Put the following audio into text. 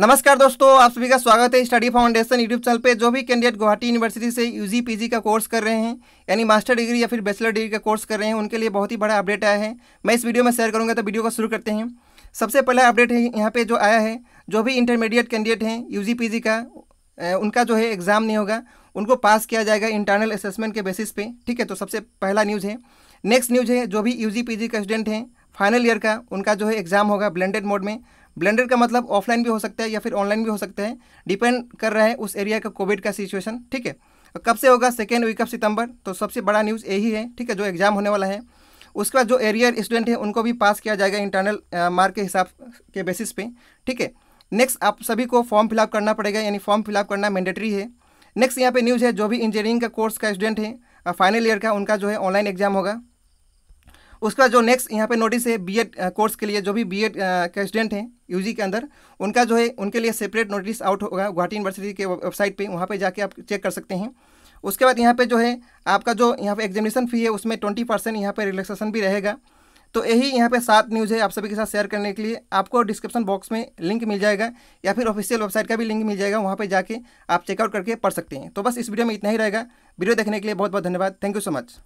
नमस्कार दोस्तों आप सभी का स्वागत है स्टडी फाउंडेशन यूट्यूब चैनल पे जो भी कैंडिडेट गुवाहाटी यूनिवर्सिटी से यूजी पीजी का कोर्स कर रहे हैं यानी मास्टर डिग्री या फिर बैचलर डिग्री का कोर्स कर रहे हैं उनके लिए बहुत ही बड़ा अपडेट आया है मैं इस वीडियो में शेयर करूंगा तो वीडियो को शुरू करते हैं सबसे पहला अपडेट है यहाँ पर जो आया है जो भी इंटरमीडिएट कैंडिडेट हैं यू का उनका जो है एग्ज़ाम नहीं होगा उनको पास किया जाएगा इंटरनल असेसमेंट के बेसिस पे ठीक है तो सबसे पहला न्यूज़ है नेक्स्ट न्यूज़ है जो भी यू जी का स्टूडेंट हैं फाइनल ईयर का उनका जो है एग्ज़ाम होगा ब्लेंडेड मोड में ब्लेंडर का मतलब ऑफलाइन भी हो सकता है या फिर ऑनलाइन भी हो सकता है डिपेंड कर रहा है उस एरिया का कोविड का सिचुएशन ठीक है कब से होगा सेकेंड वीक ऑफ सितंबर तो सबसे बड़ा न्यूज़ यही है ठीक है जो एग्ज़ाम होने वाला है उसके बाद जो एरियर स्टूडेंट है उनको भी पास किया जाएगा इंटरनल मार्क के हिसाब के बेसिस पे ठीक है नेक्स्ट आप सभी को फॉर्म फिलअप करना पड़ेगा यानी फॉर्म फिलअप करना मैंडेटरी है नेक्स्ट यहाँ पे न्यूज़ है जो भी इंजीनियरिंग का कोर्स का स्टूडेंट है फाइनल ईयर का उनका जो है ऑनलाइन एग्जाम होगा उसके बाद जो नेक्स्ट यहाँ पे नोटिस है बीएड कोर्स uh, के लिए जो भी बीएड uh, के स्टूडेंट हैं यूजी के अंदर उनका जो है उनके लिए सेपरेट नोटिस आउट होगा गुवाहाटी यूनिवर्सिटी के वेबसाइट पे वहाँ पे जाके आप चेक कर सकते हैं उसके बाद यहाँ पे जो है आपका जो यहाँ पे एग्जामिनेशन फी है उसमें ट्वेंटी परसेंट यहाँ पर रिलैक्सेशन भी रहेगा तो यही यहाँ पे सात न्यूज़ है आप सभी के साथ शेयर करने के लिए आपको डिस्क्रिप्शन बॉक्स में लिंक मिल जाएगा या फिर ऑफिशियल वेबसाइट का भी लिंक मिल जाएगा वहाँ पे जाके आप चेकआउट करके पढ़ सकते हैं तो बस इस वीडियो में इतना ही रहेगा वीडियो देखने के लिए बहुत बहुत धन्यवाद थैंक यू सो मच